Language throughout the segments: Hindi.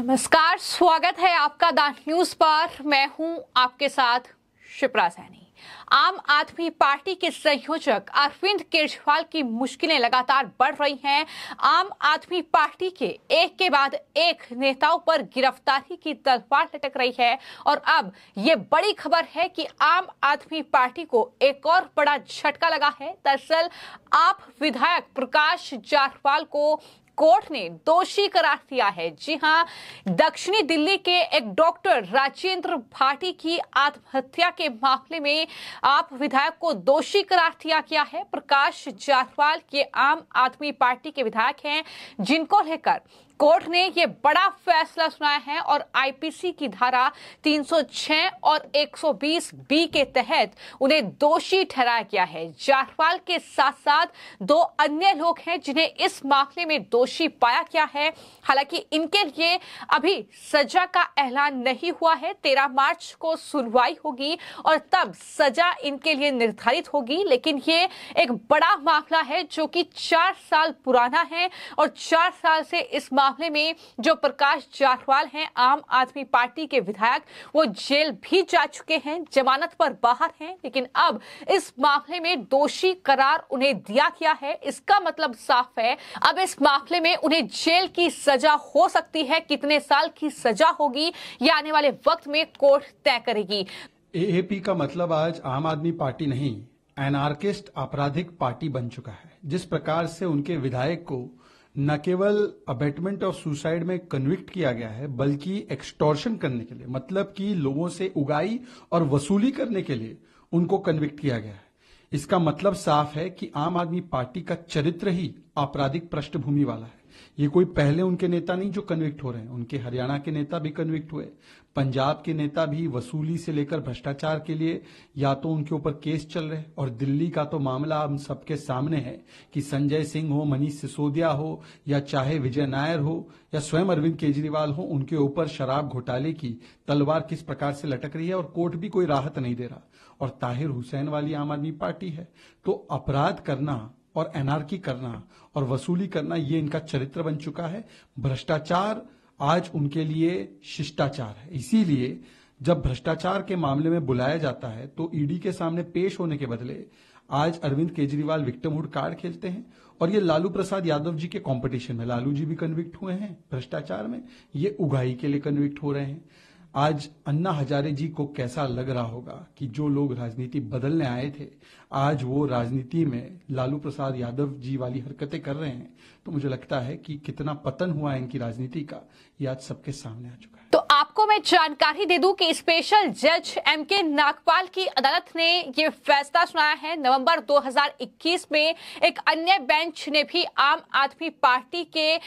नमस्कार स्वागत है आपका द न्यूज पर मैं हूं आपके साथ शिप्रा सैनी आम आदमी पार्टी के संयोजक अरविंद केजरीवाल की मुश्किलें लगातार बढ़ रही हैं आम आदमी पार्टी के एक के बाद एक नेताओं पर गिरफ्तारी की तलवार लटक रही है और अब ये बड़ी खबर है कि आम आदमी पार्टी को एक और बड़ा झटका लगा है दरअसल आप विधायक प्रकाश जायसवाल को कोर्ट ने दोषी करार दिया है जी हां दक्षिणी दिल्ली के एक डॉक्टर राजेंद्र भाटी की आत्महत्या के मामले में आप विधायक को दोषी करार दिया गया है प्रकाश जायसवाल के आम आदमी पार्टी के विधायक हैं जिनको लेकर कोर्ट ने ये बड़ा फैसला सुनाया है और आईपीसी की धारा 306 और 120 बी के तहत उन्हें दोषी ठहराया गया है जाखवाल के साथ साथ दो अन्य लोग हैं जिन्हें इस मामले में दोषी पाया गया है हालांकि इनके लिए अभी सजा का ऐलान नहीं हुआ है तेरह मार्च को सुनवाई होगी और तब सजा इनके लिए निर्धारित होगी लेकिन ये एक बड़ा मामला है जो कि चार साल पुराना है और चार साल से इस मामले मामले में जो प्रकाश जाखवाल हैं आम आदमी पार्टी के विधायक वो जेल भी जा चुके हैं जमानत पर बाहर हैं लेकिन अब इस मामले में दोषी करार उन्हें दिया गया है इसका मतलब साफ है अब इस मामले में उन्हें जेल की सजा हो सकती है कितने साल की सजा होगी या आने वाले वक्त में कोर्ट तय करेगी एएपी का मतलब आज आम आदमी पार्टी नहीं एनार्किस्ट आपराधिक पार्टी बन चुका है जिस प्रकार से उनके विधायक को न केवल अबेटमेंट ऑफ सुसाइड में कन्विक्ट किया गया है बल्कि एक्सटॉर्शन करने के लिए मतलब कि लोगों से उगाई और वसूली करने के लिए उनको कन्विक्ट किया गया है इसका मतलब साफ है कि आम आदमी पार्टी का चरित्र ही आपराधिक पृष्ठभूमि वाला है ये कोई पहले उनके नेता नहीं जो कन्विक्ट हो रहे हैं उनके हरियाणा के नेता भी कन्विक्ट हुए पंजाब के नेता भी वसूली से लेकर भ्रष्टाचार के लिए या तो उनके ऊपर केस चल रहे हैं और दिल्ली का तो मामला हम सबके सामने है कि संजय सिंह हो मनीष सिसोदिया हो या चाहे विजय नायर हो या स्वयं अरविंद केजरीवाल हो उनके ऊपर शराब घोटाले की तलवार किस प्रकार से लटक रही है और कोर्ट भी कोई राहत नहीं दे रहा और ताहिर हुसैन वाली आम आदमी पार्टी है तो अपराध करना और एनआरकी करना और वसूली करना ये इनका चरित्र बन चुका है भ्रष्टाचार आज उनके लिए शिष्टाचार है इसीलिए जब भ्रष्टाचार के मामले में बुलाया जाता है तो ईडी के सामने पेश होने के बदले आज अरविंद केजरीवाल विक्टिमहुड कार्ड खेलते हैं और ये लालू प्रसाद यादव जी के कंपटीशन में लालू जी भी कन्विक्ट हुए हैं भ्रष्टाचार में ये उगाही के लिए कन्विक्ट हो रहे हैं आज अन्ना हजारे जी को कैसा लग रहा होगा कि जो लोग राजनीति बदलने आए थे आज वो राजनीति में लालू प्रसाद यादव जी वाली हरकतें कर रहे हैं तो मुझे लगता है कि कितना पतन हुआ है इनकी राजनीति का ये आज सबके सामने आ चुका है तो आपको मैं जानकारी दे दूं कि स्पेशल जज एम के नागपाल की अदालत ने ये फैसला सुनाया है नवंबर 2021 में एक अन्य बेंच ने भी आम आदमी पार्टी के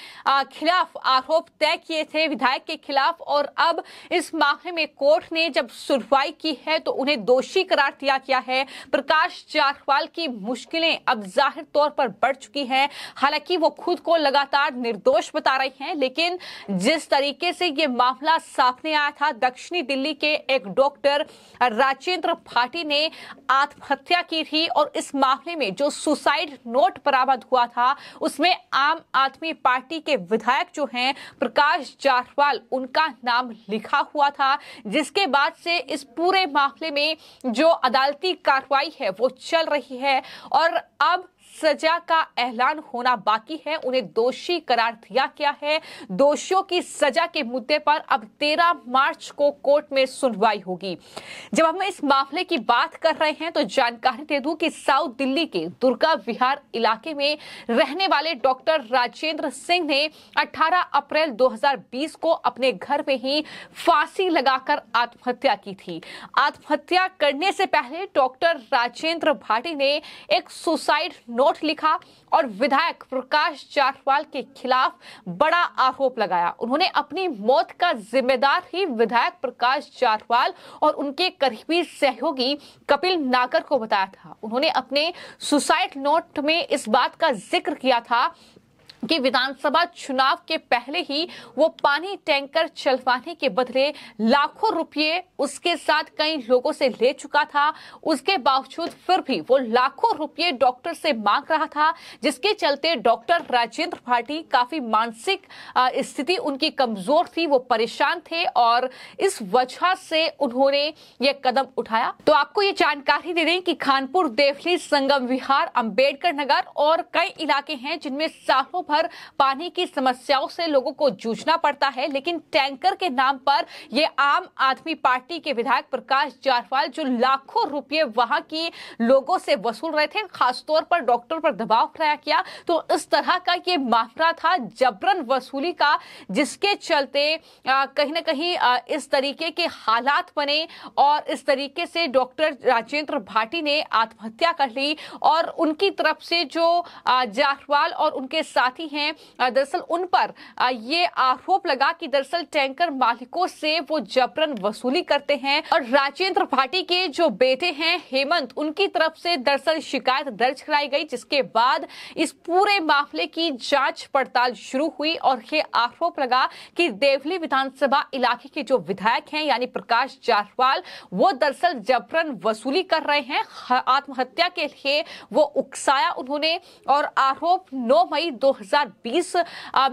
खिलाफ आरोप तय किए थे विधायक के खिलाफ और अब इस मामले में कोर्ट ने जब सुनवाई की है तो उन्हें दोषी करार दिया गया है प्रकाश जाखवाल की मुश्किलें अब जाहिर तौर पर बढ़ चुकी हैं हालांकि वो खुद को लगातार निर्दोष बता रही हैं लेकिन जिस तरीके से ये मामला साफ सामने आया था दक्षिणी दिल्ली के एक डॉक्टर राजेंद्र भाटी ने आत्महत्या की थी और इस मामले में जो सुसाइड नोट बरामद हुआ था उसमें आम आदमी पार्टी के विधायक जो हैं प्रकाश जाठवाल उनका नाम लिखा हुआ था जिसके बाद से इस पूरे मामले में जो अदालती कार्रवाई है वो चल रही है और अब सजा का ऐलान होना बाकी है उन्हें दोषी करार दिया गया है दोषियों की सजा के मुद्दे पर अब 13 मार्च को कोर्ट में सुनवाई होगी जब हम इस मामले की बात कर रहे हैं तो जानकारी दे दूं कि साउथ दिल्ली के दुर्गा विहार इलाके में रहने वाले डॉक्टर राजेंद्र सिंह ने 18 अप्रैल 2020 को अपने घर में ही फांसी लगाकर आत्महत्या की थी आत्महत्या करने से पहले डॉक्टर राजेंद्र भाटी ने एक सुसाइड नोट लिखा और विधायक प्रकाश जाटवाल के खिलाफ बड़ा आरोप लगाया उन्होंने अपनी मौत का जिम्मेदार ही विधायक प्रकाश जाटवाल और उनके करीबी सहयोगी कपिल नागर को बताया था उन्होंने अपने सुसाइड नोट में इस बात का जिक्र किया था कि विधानसभा चुनाव के पहले ही वो पानी टैंकर चलवाने के बदले लाखों रुपए उसके साथ कई लोगों से ले चुका था उसके बावजूद फिर भी वो लाखों रुपए डॉक्टर से मांग रहा था जिसके चलते डॉक्टर राजेंद्र भाटी काफी मानसिक स्थिति उनकी कमजोर थी वो परेशान थे और इस वजह से उन्होंने ये कदम उठाया तो आपको ये जानकारी दे दें कि खानपुर देवली संगम विहार अम्बेडकर नगर और कई इलाके हैं जिनमें सालों भर पानी की समस्याओं से लोगों को जूझना पड़ता है लेकिन टैंकर के नाम पर ये आम आदमी पार्टी के विधायक प्रकाश जायसवाल जो लाखों रुपये वहां की लोगों से वसूल रहे थे खासतौर पर डॉक्टर पर दबाव खड़ा किया तो इस तरह का ये मामला था जबरन वसूली का जिसके चलते कहीं ना कहीं इस तरीके के हालात बने और इस तरीके से डॉक्टर राजेंद्र भाटी ने आत्महत्या कर ली और उनकी तरफ से जो जाखवाल और उनके साथी साथी हैं दरअसल उन पर ये आरोप लगा कि दरअसल टैंकर मालिकों से वो जबरन वसूली करते हैं और राजेंद्र भाटी के जो बेटे हैं हेमंत उनकी तरफ से दरअसल शिकायत दर्ज कराई गई जिसके बाद इस पूरे मामले की जांच पड़ताल शुरू हुई और ये आरोप लगा कि देवली विधानसभा इलाके के जो विधायक हैं यानी प्रकाश जायसवाल वो दरअसल जबरन वसूली कर रहे हैं आत्महत्या के लिए वो उकसाया उन्होंने और आरोप 9 मई 2000 2020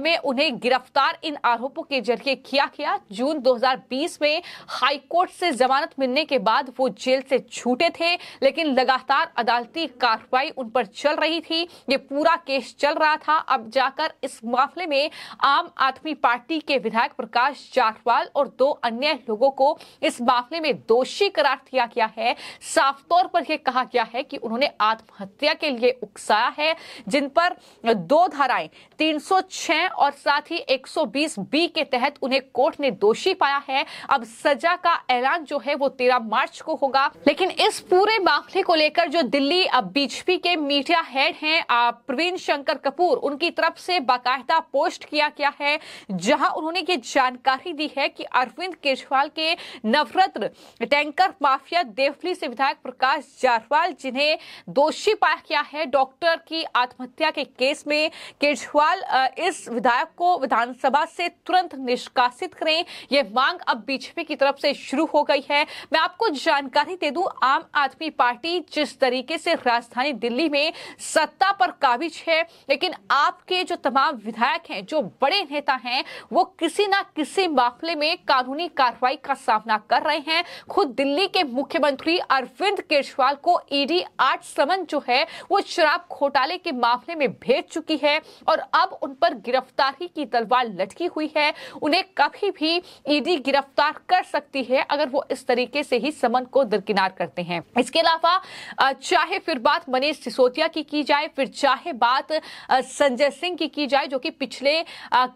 में उन्हें गिरफ्तार इन आरोपों के जरिए किया गया जून 2020 में हाईकोर्ट से जमानत मिलने के बाद वो जेल से छूटे थे लेकिन लगातार अदालती कार्रवाई उन पर चल रही थी ये पूरा केस चल रहा था अब जाकर इस मामले में आम आदमी पार्टी के विधायक प्रकाश जाटवाल और दो अन्य लोगों को इस मामले में दोषी करार दिया गया है साफ तौर पर यह कहा गया है कि उन्होंने आत्महत्या के लिए उकसाया है जिन पर दो धाराएं धाराएं 306 और साथ ही 120 बी के तहत उन्हें कोर्ट ने दोषी पाया है अब सजा का ऐलान जो है वो तेरह मार्च को होगा लेकिन इस पूरे मामले को लेकर जो दिल्ली अब बीजेपी के मीडिया हेड हैं प्रवीण शंकर कपूर उनकी तरफ से बाकायदा पोस्ट किया गया है जहां उन्होंने ये जानकारी दी है कि अरविंद केजरीवाल के नवरत्न टैंकर माफिया देवली से विधायक प्रकाश जारवाल जिन्हें दोषी पाया गया है डॉक्टर की आत्महत्या के केस में केज बिछवाल इस विधायक को विधानसभा से तुरंत निष्कासित करें यह मांग अब बीजेपी की तरफ से शुरू हो गई है मैं आपको जानकारी दे दूं आम आदमी पार्टी जिस तरीके से राजधानी दिल्ली में सत्ता पर काबिज है लेकिन आपके जो तमाम विधायक हैं जो बड़े नेता हैं वो किसी ना किसी मामले में कानूनी कार्रवाई का सामना कर रहे हैं खुद दिल्ली के मुख्यमंत्री अरविंद केजरीवाल को ईडी आठ समन जो है वो शराब घोटाले के मामले में भेज चुकी है और अब उन पर गिरफ्तारी की तलवार लटकी हुई है उन्हें कभी भी ईडी e गिरफ्तार कर सकती है अगर वो इस तरीके से ही समन को दरकिनार करते हैं इसके अलावा चाहे फिर बात मनीष सिसोदिया की की जाए फिर चाहे बात संजय सिंह की की जाए जो कि पिछले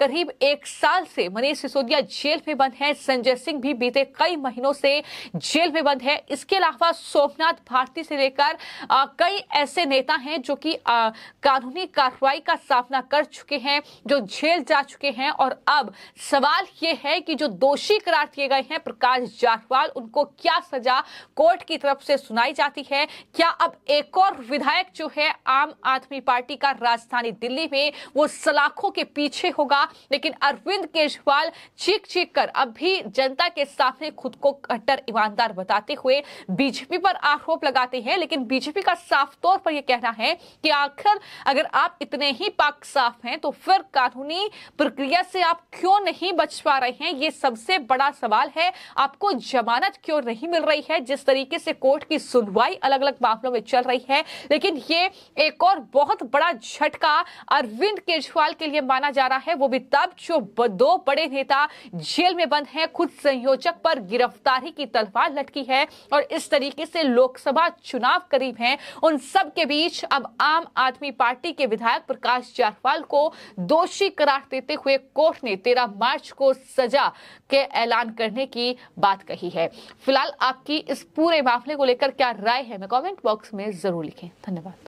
करीब एक साल से मनीष सिसोदिया जेल में बंद है संजय सिंह भी बीते कई महीनों से जेल में बंद है इसके अलावा सोमनाथ भारती से लेकर कई ऐसे नेता हैं जो कि कानूनी कार्रवाई का सामना अपना कर चुके हैं जो झेल जा चुके हैं और अब सवाल ये है कि जो दोषी करार दिए गए हैं प्रकाश जायसवाल उनको क्या सजा कोर्ट की तरफ से सुनाई जाती है क्या अब एक और विधायक जो है आम आदमी पार्टी का राजधानी दिल्ली में वो सलाखों के पीछे होगा लेकिन अरविंद केजरीवाल चीख चीख कर अब भी जनता के सामने खुद को कट्टर ईमानदार बताते हुए बीजेपी पर आरोप लगाते हैं लेकिन बीजेपी का साफ तौर पर यह कहना है कि आखिर अगर आप इतने ही पाक हक साफ हैं तो फिर कानूनी प्रक्रिया से आप क्यों नहीं बच पा रहे हैं ये सबसे बड़ा सवाल है आपको जमानत क्यों नहीं मिल रही है जिस तरीके से कोर्ट की सुनवाई अलग अलग मामलों में चल रही है लेकिन ये एक और बहुत बड़ा झटका अरविंद केजरीवाल के लिए माना जा रहा है वो भी तब जो दो बड़े नेता जेल में बंद हैं खुद संयोजक पर गिरफ्तारी की तलवार लटकी है और इस तरीके से लोकसभा चुनाव करीब हैं उन सब के बीच अब आम आदमी पार्टी के विधायक प्रकाश जा जायसवाल को दोषी करार देते हुए कोर्ट ने तेरह मार्च को सजा के ऐलान करने की बात कही है फिलहाल आपकी इस पूरे मामले को लेकर क्या राय है मैं कॉमेंट बॉक्स में जरूर लिखें धन्यवाद